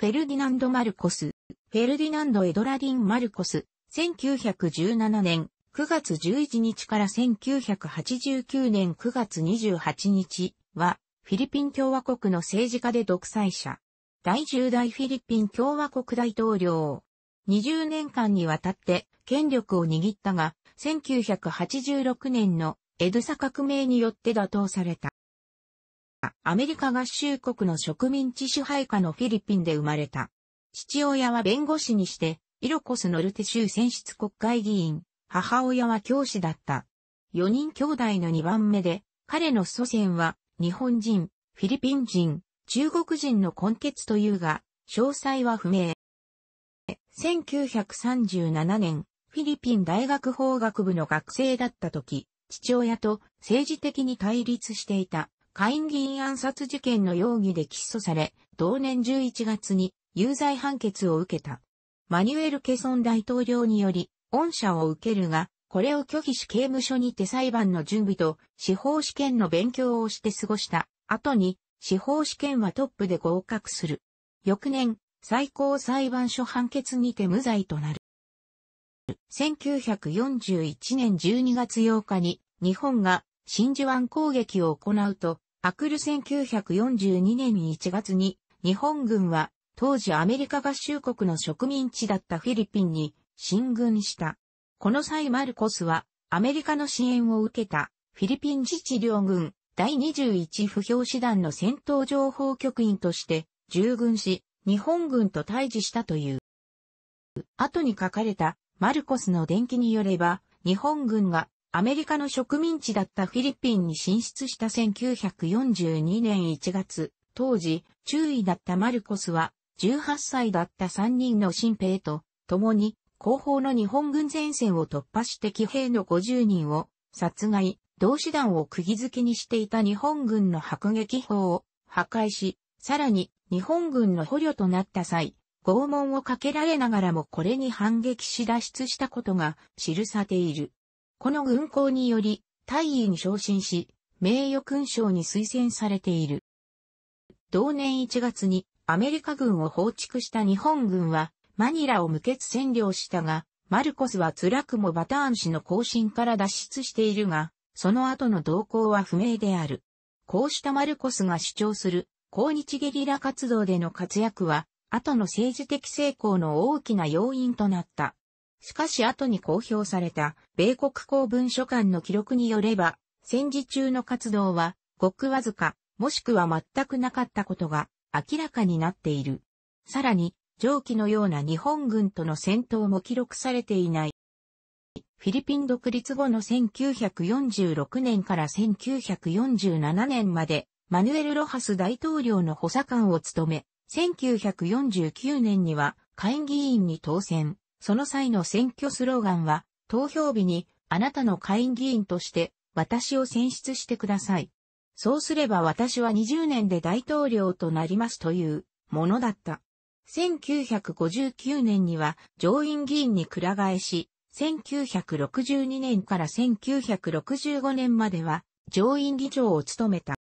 フェルディナンド・マルコス、フェルディナンド・エドラディン・マルコス、1917年9月11日から1989年9月28日は、フィリピン共和国の政治家で独裁者。第10代フィリピン共和国大統領。20年間にわたって権力を握ったが、1986年のエドサ革命によって打倒された。アメリカ合衆国の植民地支配下のフィリピンで生まれた。父親は弁護士にして、イロコスノルテ州選出国会議員、母親は教師だった。4人兄弟の2番目で、彼の祖先は、日本人、フィリピン人、中国人の根血というが、詳細は不明。1937年、フィリピン大学法学部の学生だった時、父親と政治的に対立していた下院議員暗殺事件の容疑で起訴され、同年11月に有罪判決を受けた。マニュエル・ケソン大統領により、恩赦を受けるが、これを拒否し刑務所にて裁判の準備と司法試験の勉強をして過ごした後に司法試験はトップで合格する。翌年、最高裁判所判決にて無罪となる。1941年12月8日に日本が真珠湾攻撃を行うとアクル1942年1月に日本軍は当時アメリカ合衆国の植民地だったフィリピンに進軍した。この際マルコスはアメリカの支援を受けたフィリピン自治領軍第21不評師団の戦闘情報局員として従軍し日本軍と対峙したという。後に書かれたマルコスの伝記によれば日本軍がアメリカの植民地だったフィリピンに進出した1942年1月、当時、中尉だったマルコスは、18歳だった3人の新兵と、共に、後方の日本軍前線を突破して騎兵の50人を殺害、同志団を釘付けにしていた日本軍の迫撃砲を破壊し、さらに日本軍の捕虜となった際、拷問をかけられながらもこれに反撃し脱出したことが記されている。この軍功により、大尉に昇進し、名誉勲章に推薦されている。同年1月にアメリカ軍を放逐した日本軍は、マニラを無血占領したが、マルコスは辛くもバターン氏の行進から脱出しているが、その後の動向は不明である。こうしたマルコスが主張する、抗日ゲリラ活動での活躍は、後の政治的成功の大きな要因となった。しかし後に公表された米国公文書館の記録によれば、戦時中の活動はごくわずか、もしくは全くなかったことが明らかになっている。さらに、上記のような日本軍との戦闘も記録されていない。フィリピン独立後の1946年から1947年まで、マヌエル・ロハス大統領の補佐官を務め、1949年には会議員に当選。その際の選挙スローガンは、投票日にあなたの会員議員として私を選出してください。そうすれば私は20年で大統領となりますというものだった。1959年には上院議員にくら替えし、1962年から1965年までは上院議長を務めた。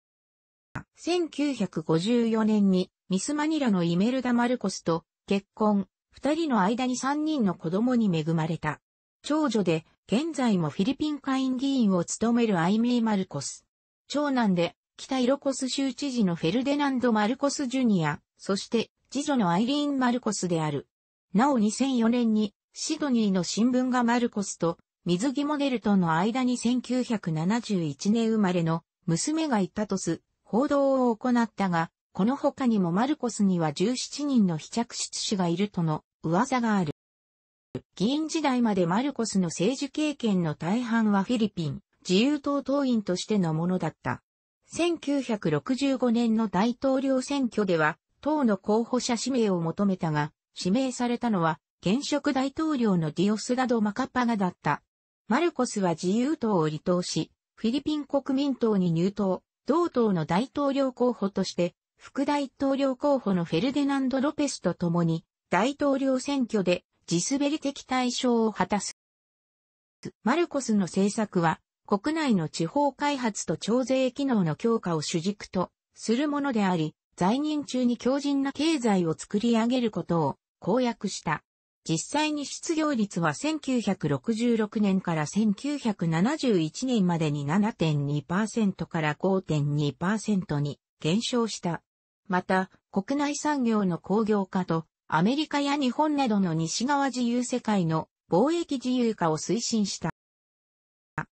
1954年にミスマニラのイメルダ・マルコスと結婚、二人の間に三人の子供に恵まれた。長女で、現在もフィリピン会員議員を務めるアイミー・マルコス。長男で、北イロコス州知事のフェルデナンド・マルコス・ジュニア、そして、次女のアイリーン・マルコスである。なお2004年に、シドニーの新聞がマルコスと、水着モデルとの間に1971年生まれの娘がいたとす、報道を行ったが、この他にもマルコスには17人の被着室死がいるとの噂がある。議員時代までマルコスの政治経験の大半はフィリピン自由党党員としてのものだった。1965年の大統領選挙では党の候補者指名を求めたが、指名されたのは現職大統領のディオスダド・マカッパガだった。マルコスは自由党を離党し、フィリピン国民党に入党、同党の大統領候補として、副大統領候補のフェルデナンド・ロペスと共に大統領選挙で地滑り的対象を果たす。マルコスの政策は、国内の地方開発と徴税機能の強化を主軸とするものであり、在任中に強靭な経済を作り上げることを公約した。実際に失業率は1966年から1971年までに7.2%から5.2%に減少した。また、国内産業の工業化とアメリカや日本などの西側自由世界の貿易自由化を推進した。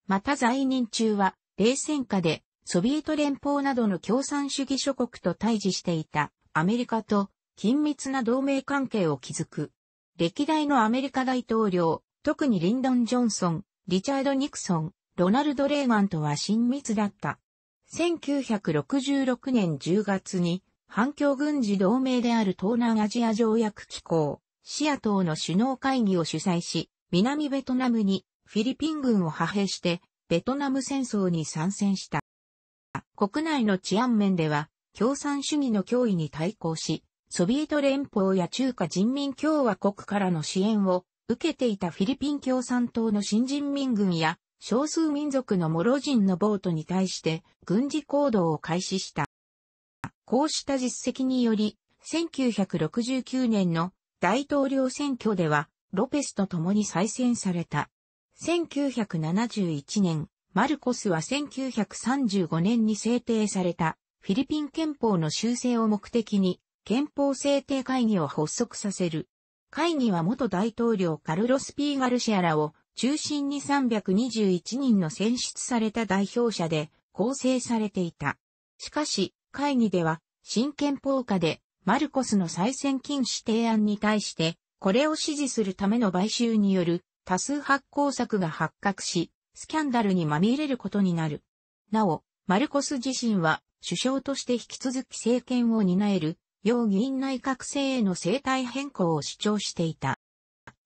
また在任中は、冷戦下でソビエト連邦などの共産主義諸国と対峙していたアメリカと緊密な同盟関係を築く。歴代のアメリカ大統領、特にリンドン・ジョンソン、リチャード・ニクソン、ロナルド・レーガンとは親密だった。1966年10月に反共軍事同盟である東南アジア条約機構、シア島の首脳会議を主催し、南ベトナムにフィリピン軍を派兵して、ベトナム戦争に参戦した。国内の治安面では、共産主義の脅威に対抗し、ソビエト連邦や中華人民共和国からの支援を受けていたフィリピン共産党の新人民軍や少数民族のモロ人の暴徒に対して軍事行動を開始した。こうした実績により、1969年の大統領選挙では、ロペスと共に再選された。1971年、マルコスは1935年に制定されたフィリピン憲法の修正を目的に憲法制定会議を発足させる。会議は元大統領カルロス・ピー・ガルシアらを中心に321人の選出された代表者で構成されていた。しかし、会議では、新憲法下でマルコスの再選禁止提案に対して、これを支持するための買収による多数発行策が発覚し、スキャンダルにまみれることになる。なお、マルコス自身は首相として引き続き政権を担える、要議院内閣制への生態変更を主張していた。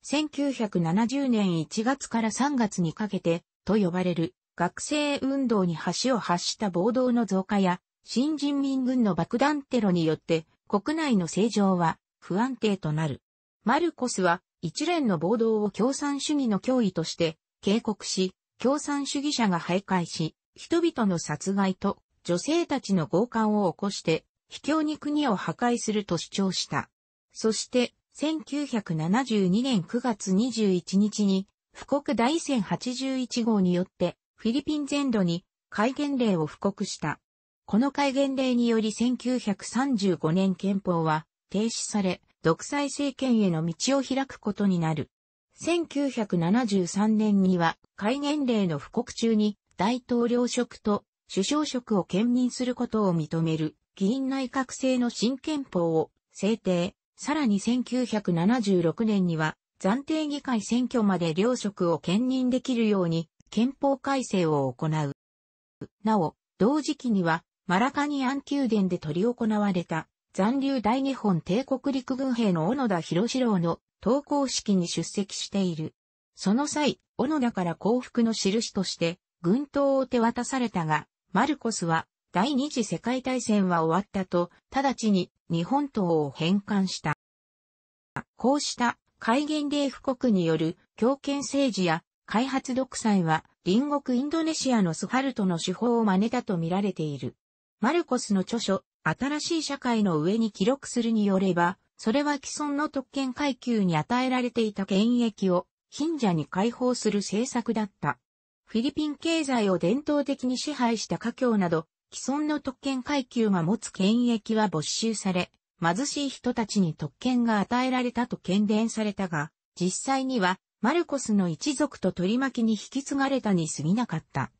1970年1月から3月にかけて、と呼ばれる学生運動に橋を発した暴動の増加や、新人民軍の爆弾テロによって国内の政情は不安定となる。マルコスは一連の暴動を共産主義の脅威として警告し、共産主義者が徘徊し、人々の殺害と女性たちの強姦を起こして、卑怯に国を破壊すると主張した。そして、1972年9月21日に、布告大戦8 1号によって、フィリピン全土に戒厳令を布告した。この戒厳令により1935年憲法は停止され、独裁政権への道を開くことになる。1973年には戒厳令の布告中に大統領職と首相職を兼任することを認める議員内閣制の新憲法を制定。さらに1976年には暫定議会選挙まで両職を兼任できるように憲法改正を行う。なお、同時期にはマラカニアン宮殿で執り行われた残留大日本帝国陸軍兵の小野田博士郎の投稿式に出席している。その際、小野田から幸福の印として軍刀を手渡されたが、マルコスは第二次世界大戦は終わったと、直ちに日本刀を返還した。こうした戒厳令布告による強権政治や開発独裁は隣国インドネシアのスファルトの手法を真似たと見られている。マルコスの著書、新しい社会の上に記録するによれば、それは既存の特権階級に与えられていた権益を貧者に解放する政策だった。フィリピン経済を伝統的に支配した家境など、既存の特権階級が持つ権益は没収され、貧しい人たちに特権が与えられたと喧伝されたが、実際にはマルコスの一族と取り巻きに引き継がれたに過ぎなかった。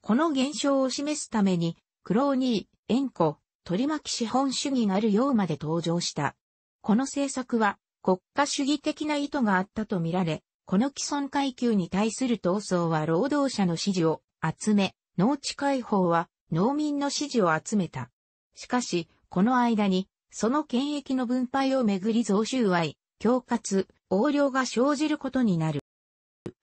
この現象を示すために、クローニー、エンコ、取り巻き資本主義なるようまで登場した。この政策は国家主義的な意図があったとみられ、この既存階級に対する闘争は労働者の支持を集め、農地解放は農民の支持を集めた。しかし、この間に、その権益の分配をめぐり増収愛、恐喝、横領が生じることになる。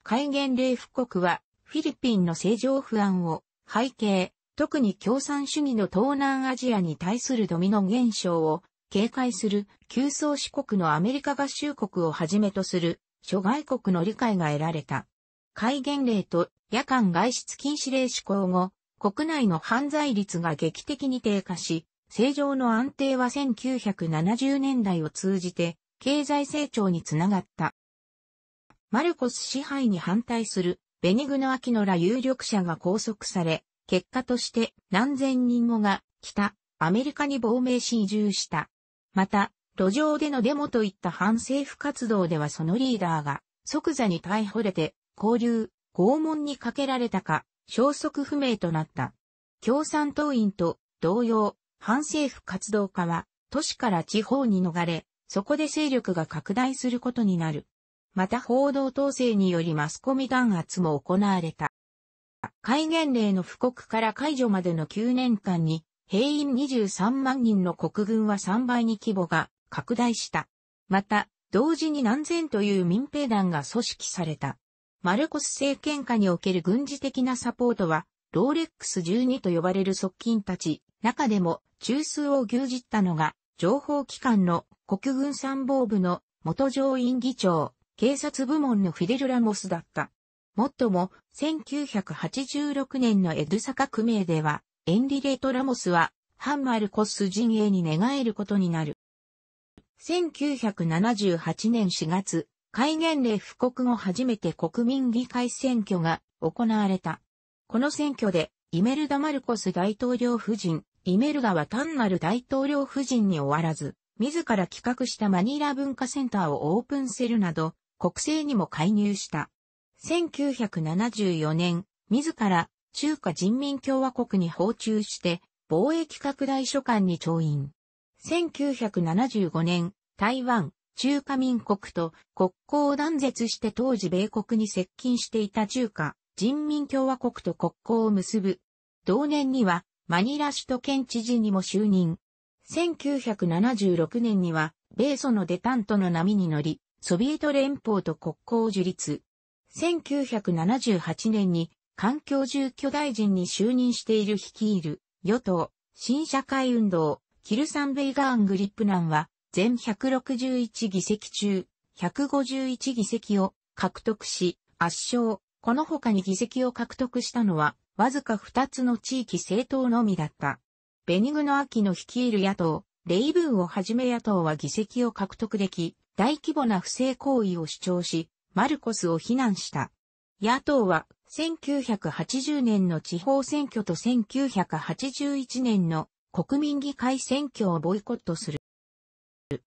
戒厳令布告は、フィリピンの政情不安を背景、特に共産主義の東南アジアに対するドミノ現象を警戒する旧宗四国のアメリカ合衆国をはじめとする諸外国の理解が得られた。戒厳令と夜間外出禁止令施行後、国内の犯罪率が劇的に低下し、正常の安定は1970年代を通じて経済成長につながった。マルコス支配に反対するベニグノ・アキノら有力者が拘束され、結果として何千人もが北アメリカに亡命し移住した。また、路上でのデモといった反政府活動ではそのリーダーが即座に逮捕れて、交流、拷問にかけられたか、消息不明となった。共産党員と同様、反政府活動家は都市から地方に逃れ、そこで勢力が拡大することになる。また報道統制によりマスコミ弾圧も行われた。戒厳令の布告から解除までの9年間に、兵員23万人の国軍は3倍に規模が拡大した。また、同時に何千という民兵団が組織された。マルコス政権下における軍事的なサポートは、ローレックス12と呼ばれる側近たち、中でも中枢を牛耳ったのが、情報機関の国軍参謀部の元上院議長、警察部門のフィデル・ラモスだった。もっとも、1986年のエドゥサ革命では、エンリレート・ラモスは、ハンマルコス陣営に寝返ることになる。1978年4月、戒厳令布告後初めて国民議会選挙が行われた。この選挙で、イメルダ・マルコス大統領夫人、イメルダは単なる大統領夫人に終わらず、自ら企画したマニラ文化センターをオープンするなど、国政にも介入した。1974年、自ら中華人民共和国に訪中して貿易拡大所管に調印。1975年、台湾、中華民国と国交を断絶して当時米国に接近していた中華人民共和国と国交を結ぶ。同年にはマニラ首都圏知事にも就任。1976年には米ソのデタントの波に乗り、ソビエト連邦と国交を樹立。1978年に環境住居大臣に就任している率いる与党新社会運動キルサンベイガーングリップナンは全161議席中151議席を獲得し圧勝。この他に議席を獲得したのはわずか2つの地域政党のみだった。ベニグノ・アキの率いる野党、レイブーをはじめ野党は議席を獲得でき、大規模な不正行為を主張し、マルコスを非難した。野党は1980年の地方選挙と1981年の国民議会選挙をボイコットする。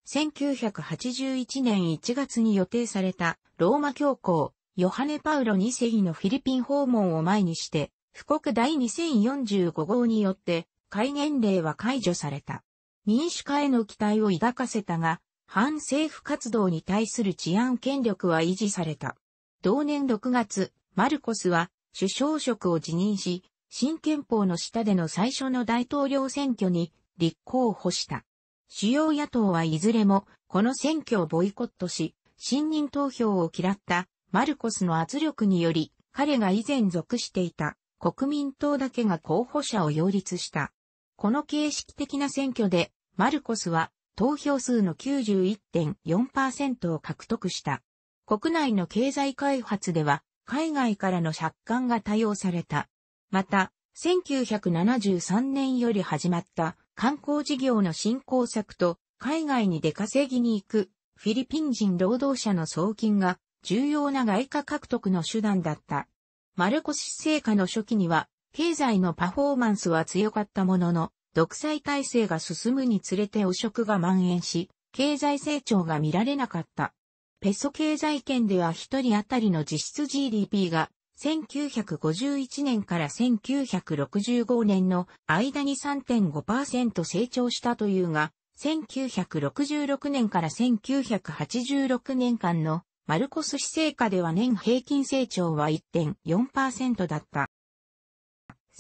1981年1月に予定されたローマ教皇ヨハネ・パウロ2世のフィリピン訪問を前にして、布告第2045号によって戒厳令は解除された。民主化への期待を抱かせたが、反政府活動に対する治安権力は維持された。同年6月、マルコスは首相職を辞任し、新憲法の下での最初の大統領選挙に立候補した。主要野党はいずれもこの選挙をボイコットし、信任投票を嫌ったマルコスの圧力により、彼が以前属していた国民党だけが候補者を擁立した。この形式的な選挙で、マルコスは投票数の91.4%を獲得した。国内の経済開発では、海外からの借款が多用された。また、1973年より始まった観光事業の振興策と海外に出稼ぎに行くフィリピン人労働者の送金が重要な外貨獲得の手段だった。マルコス成果の初期には経済のパフォーマンスは強かったものの独裁体制が進むにつれて汚職が蔓延し、経済成長が見られなかった。ペソ経済圏では一人当たりの実質 GDP が1951年から1965年の間に3.5%成長したというが、1966年から1986年間のマルコス市政下では年平均成長は1.4%だった。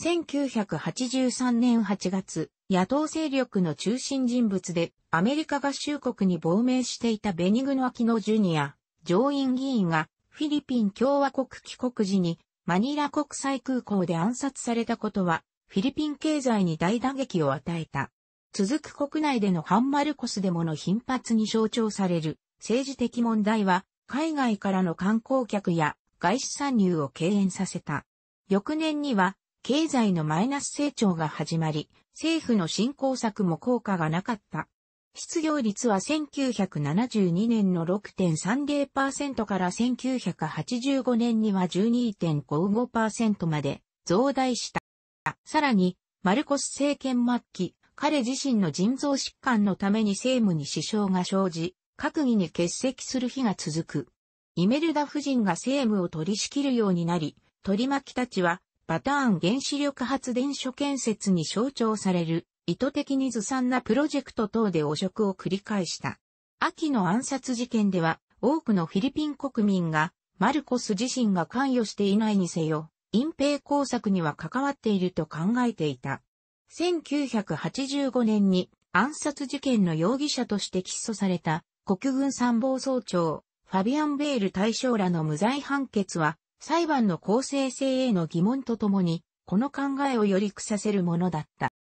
1983年8月、野党勢力の中心人物で、アメリカ合衆国に亡命していたベニグノ・アキノ・ジュニア、上院議員が、フィリピン共和国帰国時に、マニラ国際空港で暗殺されたことは、フィリピン経済に大打撃を与えた。続く国内でのハンマルコスデモの頻発に象徴される政治的問題は、海外からの観光客や外資参入を敬遠させた。翌年には経済のマイナス成長が始まり、政府の振興策も効果がなかった。失業率は1972年の6.30%から1985年には12.55%まで増大した。さらに、マルコス政権末期、彼自身の腎臓疾患のために政務に支障が生じ、閣議に欠席する日が続く。イメルダ夫人が政務を取り仕切るようになり、取り巻きたちはパターン原子力発電所建設に象徴される、意図的にずさんなプロジェクト等で汚職を繰り返した。秋の暗殺事件では、多くのフィリピン国民が、マルコス自身が関与していないにせよ、隠蔽工作には関わっていると考えていた。1985年に暗殺事件の容疑者として起訴された国軍参謀総長、ファビアン・ベール大将らの無罪判決は裁判の公正性への疑問とともに、この考えをよりくさせるものだった。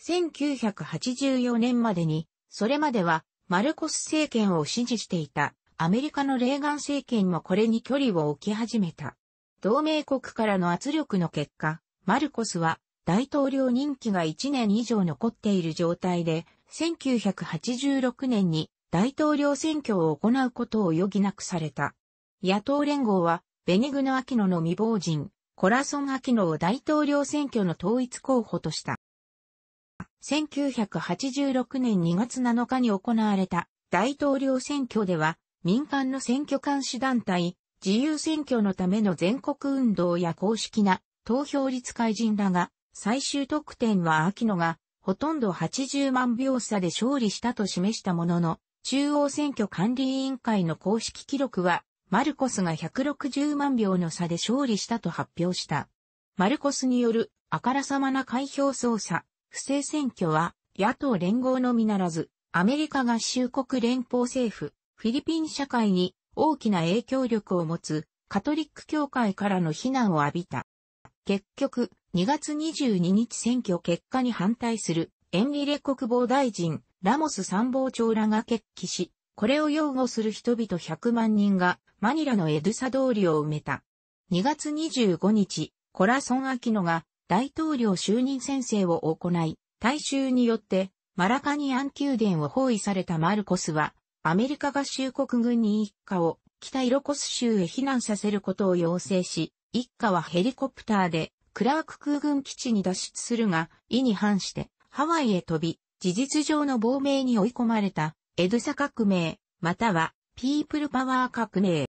1984年までに、それまではマルコス政権を支持していたアメリカのレーガン政権もこれに距離を置き始めた。同盟国からの圧力の結果、マルコスは大統領任期が1年以上残っている状態で、1986年に大統領選挙を行うことを余儀なくされた。野党連合はベニグノ・アキノの未亡人、コラソン・アキノを大統領選挙の統一候補とした。1986年2月7日に行われた大統領選挙では、民間の選挙監視団体、自由選挙のための全国運動や公式な投票率会人らが、最終得点は秋野が、ほとんど80万票差で勝利したと示したものの、中央選挙管理委員会の公式記録はマルコスが160万票の差で勝利したと発表した。マルコスによるあからさまな開票操作、不正選挙は野党連合のみならず、アメリカ合衆国連邦政府、フィリピン社会に大きな影響力を持つカトリック教会からの非難を浴びた。結局、2月22日選挙結果に反対するエンリレ国防大臣、ラモス参謀長らが決起し、これを擁護する人々100万人がマニラのエドサ通りを埋めた。2月25日、コラソン・アキノが大統領就任宣誓を行い、大衆によってマラカニアン宮殿を包囲されたマルコスは、アメリカ合衆国軍に一家を北イロコス州へ避難させることを要請し、一家はヘリコプターでクラーク空軍基地に脱出するが、意に反してハワイへ飛び、事実上の亡命に追い込まれたエドサ革命、またはピープルパワー革命。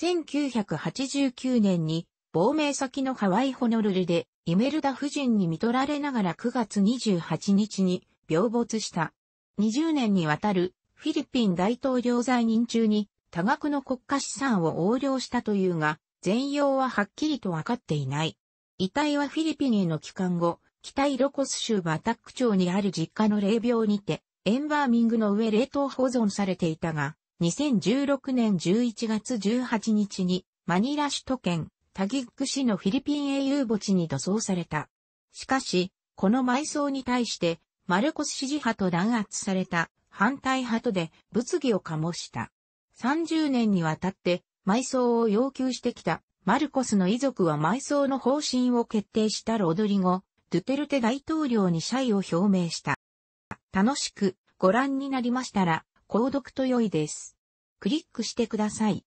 1989年に亡命先のハワイホノルルでイメルダ夫人に見取られながら9月28日に病没した。20年にわたるフィリピン大統領在任中に多額の国家資産を横領したというが、全容ははっきりとわかっていない。遺体はフィリピンへの帰還後、北イロコス州バタック町にある実家の霊廟にて、エンバーミングの上冷凍保存されていたが、2016年11月18日にマニラ首都圏タギッグ市のフィリピン英雄墓地に土葬された。しかし、この埋葬に対してマルコス支持派と弾圧された反対派とで物議を醸した。30年にわたって埋葬を要求してきたマルコスの遺族は埋葬の方針を決定したロドリゴ、ドゥテルテ大統領に謝意を表明した。楽しくご覧になりましたら、購読と良いです。クリックしてください。